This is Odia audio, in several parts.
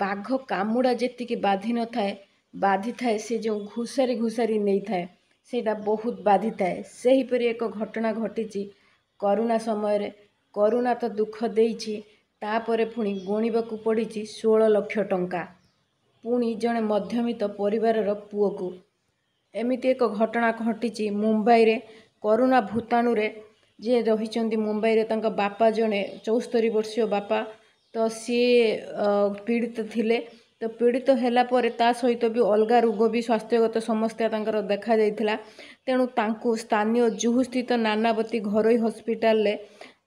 ବାଘ କାମୁଡ଼ା ଯେତିକି ବାଧି ନଥାଏ ବାଧିଥାଏ ସେ ଯେଉଁ ଘୁଷାରି ଘୁଷାରି ନେଇଥାଏ ସେଇଟା ବହୁତ ବାଧିଥାଏ ସେହିପରି ଏକ ଘଟଣା ଘଟିଛି କରୋନା ସମୟରେ କରୋନା ତ ଦୁଃଖ ଦେଇଛି ତାପରେ ପୁଣି ଗୁଣିବାକୁ ପଡ଼ିଛି ଷୋହଳ ଲକ୍ଷ ଟଙ୍କା ପୁଣି ଜଣେ ମଧ୍ୟମିତ ପରିବାରର ପୁଅକୁ ଏମିତି ଏକ ଘଟଣା ଘଟିଛି ମୁମ୍ବାଇରେ କରୋନା ଭୂତାଣୁରେ ଯିଏ ରହିଛନ୍ତି ମୁମ୍ବାଇରେ ତାଙ୍କ ବାପା ଜଣେ ଚଉସ୍ତରୀ ବର୍ଷୀୟ ବାପା ତ ସିଏ ପୀଡ଼ିତ ଥିଲେ ତ ପୀଡ଼ିତ ହେଲା ପରେ ତା ସହିତ ବି ଅଲଗା ରୋଗ ବି ସ୍ୱାସ୍ଥ୍ୟଗତ ସମସ୍ୟା ତାଙ୍କର ଦେଖାଯାଇଥିଲା ତେଣୁ ତାଙ୍କୁ ସ୍ଥାନୀୟ ଜୁହୁସ୍ଥିତ ନାନାବତୀ ଘରୋଇ ହସ୍ପିଟାଲରେ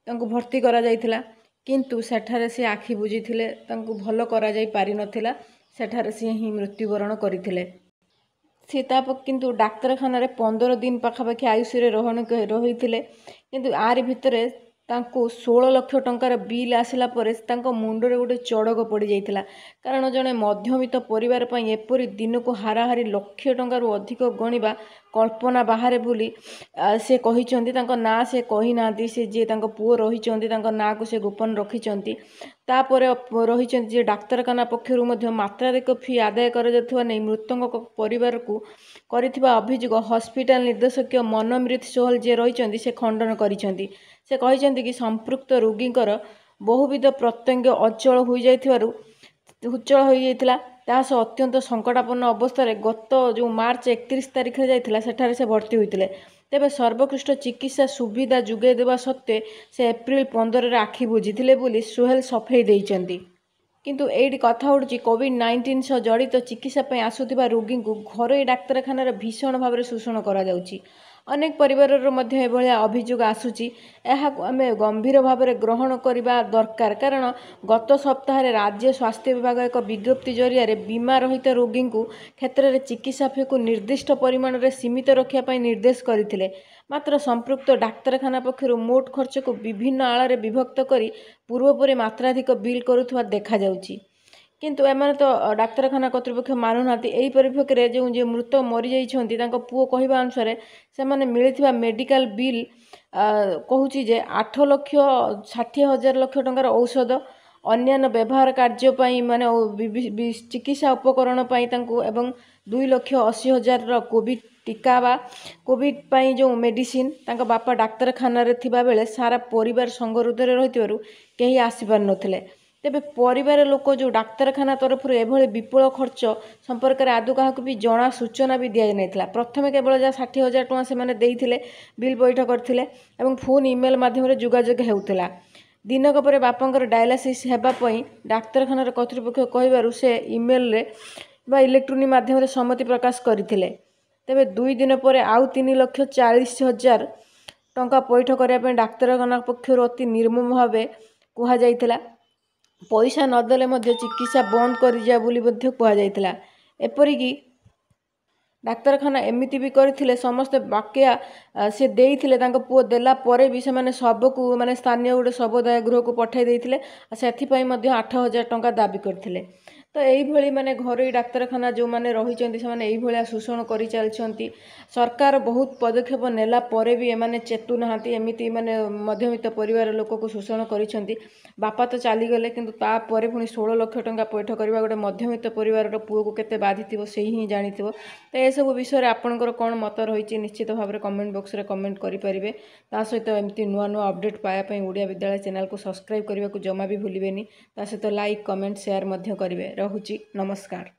ତାଙ୍କୁ ଭର୍ତ୍ତି କରାଯାଇଥିଲା କିନ୍ତୁ ସେଠାରେ ସେ ଆଖି ବୁଜିଥିଲେ ତାଙ୍କୁ ଭଲ କରାଯାଇ ପାରିନଥିଲା ସେଠାରେ ସିଏ ହିଁ ମୃତ୍ୟୁବରଣ କରିଥିଲେ ସେ ତା କିନ୍ତୁ ଡାକ୍ତରଖାନାରେ ପନ୍ଦର ଦିନ ପାଖାପାଖି ଆୟୁଷରେ ରହଣ ରହିଥିଲେ କିନ୍ତୁ ଆରି ଭିତରେ ତାଙ୍କୁ ଷୋହଳ ଲକ୍ଷ ଟଙ୍କାର ବିଲ୍ ଆସିଲା ପରେ ତାଙ୍କ ମୁଣ୍ଡରେ ଗୋଟେ ଚଡ଼କ ପଡ଼ିଯାଇଥିଲା କାରଣ ଜଣେ ମଧ୍ୟବିତ୍ତ ପରିବାର ପାଇଁ ଏପରି ଦିନକୁ ହାରାହାରି ଲକ୍ଷ ଟଙ୍କାରୁ ଅଧିକ ଗଣିବା କଳ୍ପନା ବାହାରେ ବୋଲି ସେ କହିଛନ୍ତି ତାଙ୍କ ନାଁ ସେ କହିନାହାନ୍ତି ସେ ଯିଏ ତାଙ୍କ ପୁଅ ରହିଛନ୍ତି ତାଙ୍କ ନାଁକୁ ସେ ଗୋପନ ରଖିଛନ୍ତି ତାପରେ ରହିଛନ୍ତି ଯେ ଡାକ୍ତରଖାନା ପକ୍ଷରୁ ମଧ୍ୟ ମାତ୍ରାଧିକ ଫି ଆଦାୟ କରାଯାଉଥିବା ନେଇ ମୃତଙ୍କ ପରିବାରକୁ କରିଥିବା ଅଭିଯୋଗ ହସ୍ପିଟାଲ ନିର୍ଦ୍ଦେଶକୀୟ ମନମ୍ରିତ ସୋହଲ ଯିଏ ରହିଛନ୍ତି ସେ ଖଣ୍ଡନ କରିଛନ୍ତି ସେ କହିଛନ୍ତି କି ସମ୍ପୃକ୍ତ ରୋଗୀଙ୍କର ବହୁବିଧ ପ୍ରତ୍ୟଙ୍ଗ ଅଚଳ ହୋଇଯାଇଥିବାରୁ ହୁଚଳ ହୋଇଯାଇଥିଲା ତାହା ସହ ଅତ୍ୟନ୍ତ ସଙ୍କଟାପନ୍ନ ଅବସ୍ଥାରେ ଗତ ଯେଉଁ ମାର୍ଚ୍ଚ ଏକତିରିଶ ତାରିଖରେ ଯାଇଥିଲା ସେଠାରେ ସେ ଭର୍ତ୍ତି ହୋଇଥିଲେ ତେବେ ସର୍ବୋକୃଷ୍ଟ ଚିକିତ୍ସା ସୁବିଧା ଯୋଗାଇ ଦେବା ସତ୍ତ୍ୱେ ସେ ଏପ୍ରିଲ ପନ୍ଦରରେ ଆଖି ବୁଝିଥିଲେ ବୋଲି ସୁହେଲ ସଫେଇ ଦେଇଛନ୍ତି କିନ୍ତୁ ଏଇଠି କଥା ଉଠୁଛି କୋଭିଡ଼ ନାଇଣ୍ଟିନ୍ ସହ ଜଡ଼ିତ ଚିକିତ୍ସା ପାଇଁ ଆସୁଥିବା ରୋଗୀଙ୍କୁ ଘରୋଇ ଡାକ୍ତରଖାନାରେ ଭୀଷଣ ଭାବରେ ଶୋଷଣ କରାଯାଉଛି ଅନେକ ପରିବାରର ମଧ୍ୟ ଏଭଳିଆ ଅଭିଯୋଗ ଆସୁଛି ଏହାକୁ ଆମେ ଗମ୍ଭୀର ଭାବରେ ଗ୍ରହଣ କରିବା ଦରକାର କାରଣ ଗତ ସପ୍ତାହରେ ରାଜ୍ୟ ସ୍ୱାସ୍ଥ୍ୟ ବିଭାଗ ଏକ ବିଜ୍ଞପ୍ତି ଜରିଆରେ ବୀମା ରହିତ ରୋଗୀଙ୍କୁ କ୍ଷେତ୍ରରେ ଚିକିତ୍ସା ଫିକୁ ନିର୍ଦ୍ଦିଷ୍ଟ ପରିମାଣରେ ସୀମିତ ରଖିବା ପାଇଁ ନିର୍ଦ୍ଦେଶ କରିଥିଲେ ମାତ୍ର ସମ୍ପୃକ୍ତ ଡାକ୍ତରଖାନା ପକ୍ଷରୁ ମୋଟ ଖର୍ଚ୍ଚକୁ ବିଭିନ୍ନ ଆଳରେ ବିଭକ୍ତ କରି ପୂର୍ବପରି ମାତ୍ରାଧିକ ବିଲ୍ କରୁଥିବା ଦେଖାଯାଉଛି କିନ୍ତୁ ଏମାନେ ତ ଡାକ୍ତରଖାନା କର୍ତ୍ତୃପକ୍ଷ ମାନୁନାହାନ୍ତି ଏହି ପରିପ୍ରେକ୍ଷୀରେ ଯେଉଁ ଯେ ମୃତ ମରିଯାଇଛନ୍ତି ତାଙ୍କ ପୁଅ କହିବା ଅନୁସାରେ ସେମାନେ ମିଳିଥିବା ମେଡ଼ିକାଲ ବିଲ୍ କହୁଛି ଯେ ଆଠ ଲକ୍ଷ ଷାଠିଏ ହଜାର ଲକ୍ଷ ଟଙ୍କାର ଔଷଧ ଅନ୍ୟାନ୍ୟ ବ୍ୟବହାର କାର୍ଯ୍ୟ ପାଇଁ ମାନେ ଚିକିତ୍ସା ଉପକରଣ ପାଇଁ ତାଙ୍କୁ ଏବଂ ଦୁଇ ଲକ୍ଷ ଅଶୀ ହଜାରର କୋଭିଡ଼ ଟିକା ବା କୋଭିଡ଼ ପାଇଁ ଯେଉଁ ମେଡ଼ିସିନ ତାଙ୍କ ବାପା ଡାକ୍ତରଖାନାରେ ଥିବାବେଳେ ସାରା ପରିବାର ସଂଗରୋଧରେ ରହିଥିବାରୁ କେହି ଆସିପାରିନଥିଲେ ତେବେ ପରିବାର ଲୋକ ଯେଉଁ ଡାକ୍ତରଖାନା ତରଫରୁ ଏଭଳି ବିପୁଳ ଖର୍ଚ୍ଚ ସମ୍ପର୍କରେ ଆଦୌ କାହାକୁ ବି ଜଣା ସୂଚନା ବି ଦିଆଯାଇନଥିଲା ପ୍ରଥମେ କେବଳ ଯାହା ଷାଠିଏ ହଜାର ଟଙ୍କା ସେମାନେ ଦେଇଥିଲେ ବିଲ୍ ପଇଠ କରିଥିଲେ ଏବଂ ଫୋନ୍ ଇମେଲ୍ ମାଧ୍ୟମରେ ଯୋଗାଯୋଗ ହେଉଥିଲା ଦିନକ ପରେ ବାପାଙ୍କର ଡାୟାଲିସିସ୍ ହେବା ପାଇଁ ଡାକ୍ତରଖାନାର କର୍ତ୍ତୃପକ୍ଷ କହିବାରୁ ସେ ଇମେଲ୍ରେ ବା ଇଲେକ୍ଟ୍ରୋନିକ୍ ମାଧ୍ୟମରେ ସମ୍ମତି ପ୍ରକାଶ କରିଥିଲେ ତେବେ ଦୁଇ ଦିନ ପରେ ଆଉ ତିନି ଲକ୍ଷ ଚାଳିଶ ହଜାର ଟଙ୍କା ପଇଠ କରିବା ପାଇଁ ଡାକ୍ତରଖାନା ପକ୍ଷରୁ ଅତି ନିର୍ମମ ଭାବେ କୁହାଯାଇଥିଲା ପଇସା ନଦେଲେ ମଧ୍ୟ ଚିକିତ୍ସା ବନ୍ଦ କରିଯିବା ବୋଲି ମଧ୍ୟ କୁହାଯାଇଥିଲା ଏପରିକି ଡାକ୍ତରଖାନା ଏମିତି ବି କରିଥିଲେ ସମସ୍ତେ ବାକ୍ୟା ସେ ଦେଇଥିଲେ ତାଙ୍କ ପୁଅ ଦେଲା ପରେ ବି ସେମାନେ ଶବକୁ ମାନେ ସ୍ଥାନୀୟ ଗୋଟେ ଶବଦାୟ ଗୃହକୁ ପଠାଇ ଦେଇଥିଲେ ସେଥିପାଇଁ ମଧ୍ୟ ଆଠ ହଜାର ଟଙ୍କା ଦାବି କରିଥିଲେ ତ ଏଇଭଳି ମାନେ ଘରୋଇ ଡାକ୍ତରଖାନା ଯେଉଁମାନେ ରହିଛନ୍ତି ସେମାନେ ଏଇଭଳିଆ ଶୋଷଣ କରିଚାଲିଛନ୍ତି ସରକାର ବହୁତ ପଦକ୍ଷେପ ନେଲା ପରେ ବି ଏମାନେ ଚେତୁନାହାନ୍ତି ଏମିତି ମାନେ ମଧ୍ୟବିତ୍ତ ପରିବାର ଲୋକକୁ ଶୋଷଣ କରିଛନ୍ତି ବାପା ତ ଚାଲିଗଲେ କିନ୍ତୁ ତାପରେ ପୁଣି ଷୋହଳ ଲକ୍ଷ ଟଙ୍କା ପୈଠ କରିବା ଗୋଟେ ମଧ୍ୟବିତ୍ତ ପରିବାରର ପୁଅକୁ କେତେ ବାଧିଥିବ ସେଇ ହିଁ ଜାଣିଥିବ ତ ଏସବୁ ବିଷୟରେ ଆପଣଙ୍କର କ'ଣ ମତ ରହିଛି ନିଶ୍ଚିତ ଭାବରେ କମେଣ୍ଟ ବକ୍ସରେ କମେଣ୍ଟ କରିପାରିବେ ତା ସହିତ ଏମିତି ନୂଆ ନୂଆ ଅପଡ଼େଟ୍ ପାଇବା ପାଇଁ ଓଡ଼ିଆ ବିଦ୍ୟାଳୟ ଚ୍ୟାନେଲକୁ ସବସ୍କ୍ରାଇବ୍ କରିବାକୁ ଜମା ବି ଭୁଲିବେନି ତା ସହିତ ଲାଇକ୍ କମେଣ୍ଟ ସେୟାର ମଧ୍ୟ କରିବେ ରହୁଛି ନମସ୍କାର